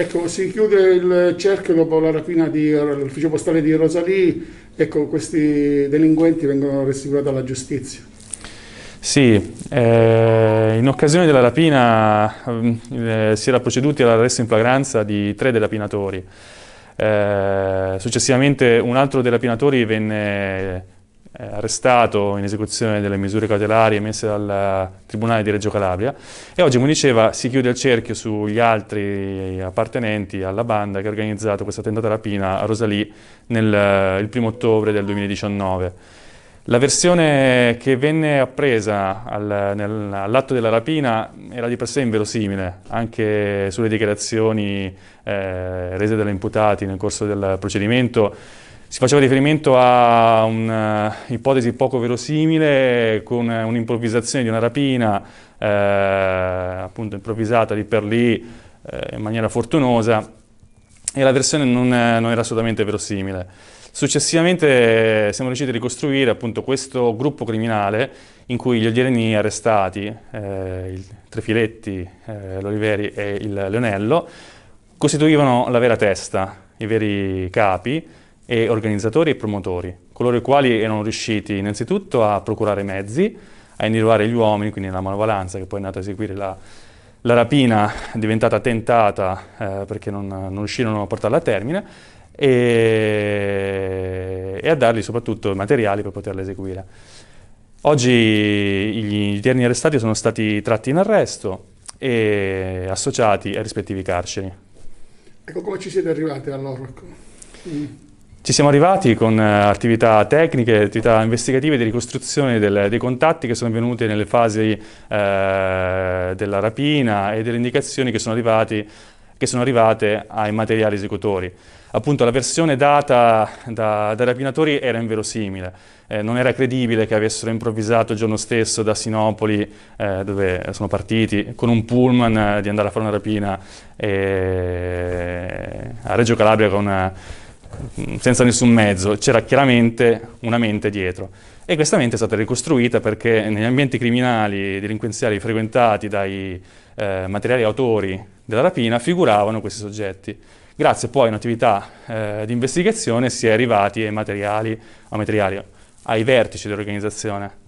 Ecco, si chiude il cerchio dopo la rapina dell'ufficio postale di Rosalì, ecco, questi delinquenti vengono restituiti alla giustizia. Sì, eh, in occasione della rapina mm, eh, si era proceduti all'arresto in flagranza di tre delapinatori. Eh, successivamente un altro dei rapinatori venne eh, arrestato in esecuzione delle misure cautelarie emesse dal eh, Tribunale di Reggio Calabria e oggi, come diceva, si chiude il cerchio sugli altri appartenenti alla banda che ha organizzato questa tentata rapina a Rosalì nel, eh, il primo ottobre del 2019. La versione che venne appresa al, nel, all'atto della rapina era di per sé inverosimile, anche sulle dichiarazioni eh, rese dagli imputati nel corso del procedimento si faceva riferimento a un'ipotesi eh, poco verosimile con un'improvvisazione di una rapina, eh, appunto improvvisata lì per lì eh, in maniera fortunosa, e la versione non, eh, non era assolutamente verosimile. Successivamente eh, siamo riusciti a ricostruire appunto questo gruppo criminale in cui gli odierni arrestati, eh, il Trefiletti, eh, l'Oliveri e il Leonello, costituivano la vera testa, i veri capi, e organizzatori e promotori, coloro i quali erano riusciti innanzitutto a procurare mezzi, a individuare gli uomini, quindi la manovalanza che poi è andata a eseguire la, la rapina diventata tentata eh, perché non, non, riuscirono a portarla a termine e, e a dargli soprattutto i materiali per poterla eseguire. Oggi gli interni arrestati sono stati tratti in arresto e associati ai rispettivi carceri. Ecco come ci siete arrivati a Mm. Ci siamo arrivati con eh, attività tecniche, attività investigative di ricostruzione del, dei contatti che sono venuti nelle fasi eh, della rapina e delle indicazioni che sono, arrivati, che sono, arrivate ai materiali esecutori. Appunto la versione data da, dai rapinatori era inverosimile, eh, non era credibile che avessero improvvisato il giorno stesso da Sinopoli, eh, dove sono partiti, con un pullman eh, di andare a fare una rapina eh, a Reggio Calabria con... Una, senza nessun mezzo, c'era chiaramente una mente dietro. E questa mente è stata ricostruita perché negli ambienti criminali, e delinquenziali frequentati dai eh, materiali autori della rapina figuravano questi soggetti. Grazie poi a un'attività eh, di investigazione si è arrivati ai materiali, ai materiali, ai vertici dell'organizzazione.